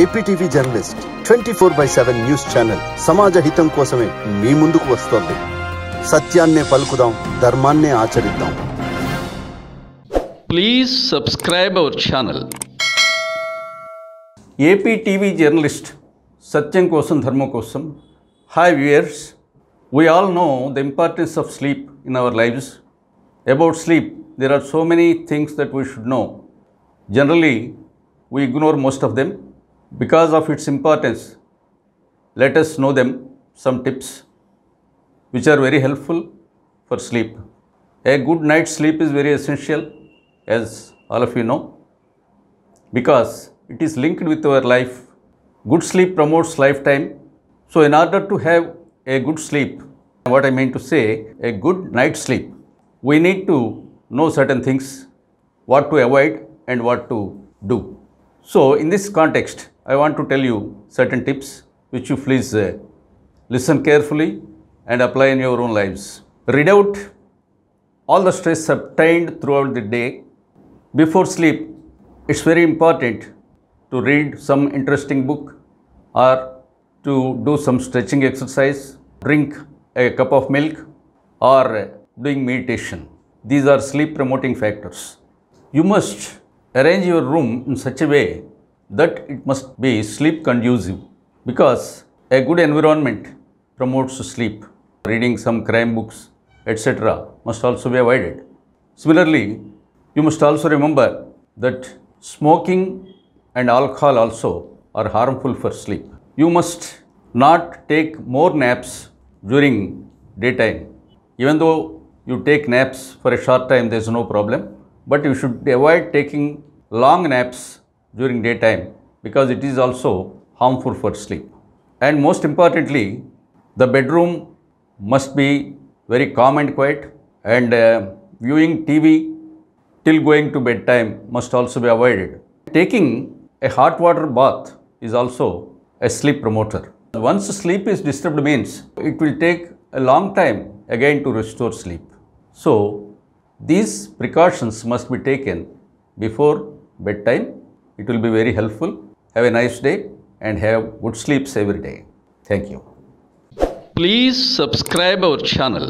APTV journalist twenty four by seven news channel సమాజ హితం కోసమే మీ ముందుకు వస్తోంది సత్యాన్నే పలుకుదాం ధర్మాన్నే ఆచరిద్దాం please subscribe our channel APTV journalist సత్యం కోసం ధర్మం కోసం hi viewers we all know the importance of sleep in our lifes about sleep there are so many things that we should know. Generally, we ignore most of them. Because of its importance, let us know them some tips which are very helpful for sleep. A good night's sleep is very essential as all of you know because it is linked with our life. Good sleep promotes lifetime. So in order to have a good sleep, what I mean to say, a good night's sleep, we need to know certain things, what to avoid and what to do. So in this context, I want to tell you certain tips which you please uh, listen carefully and apply in your own lives. Read out all the stress obtained throughout the day. Before sleep, it's very important to read some interesting book or to do some stretching exercise, drink a cup of milk or doing meditation. These are sleep promoting factors. You must arrange your room in such a way that it must be sleep conducive because a good environment promotes sleep. Reading some crime books, etc. must also be avoided. Similarly, you must also remember that smoking and alcohol also are harmful for sleep. You must not take more naps during daytime. Even though you take naps for a short time, there is no problem. But you should avoid taking long naps during daytime because it is also harmful for sleep. And most importantly, the bedroom must be very calm and quiet and uh, viewing TV till going to bedtime must also be avoided. Taking a hot water bath is also a sleep promoter. Once sleep is disturbed means it will take a long time again to restore sleep. So, these precautions must be taken before bedtime it will be very helpful. Have a nice day and have good sleeps every day. Thank you. Please subscribe our channel.